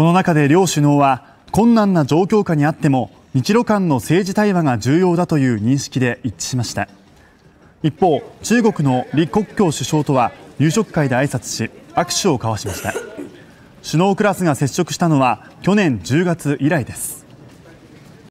この中で両首脳は困難な状況下にあっても日露間の政治対話が重要だという認識で一致しました一方中国の李克強首相とは夕食会で挨拶し握手を交わしました首脳クラスが接触したのは去年10月以来です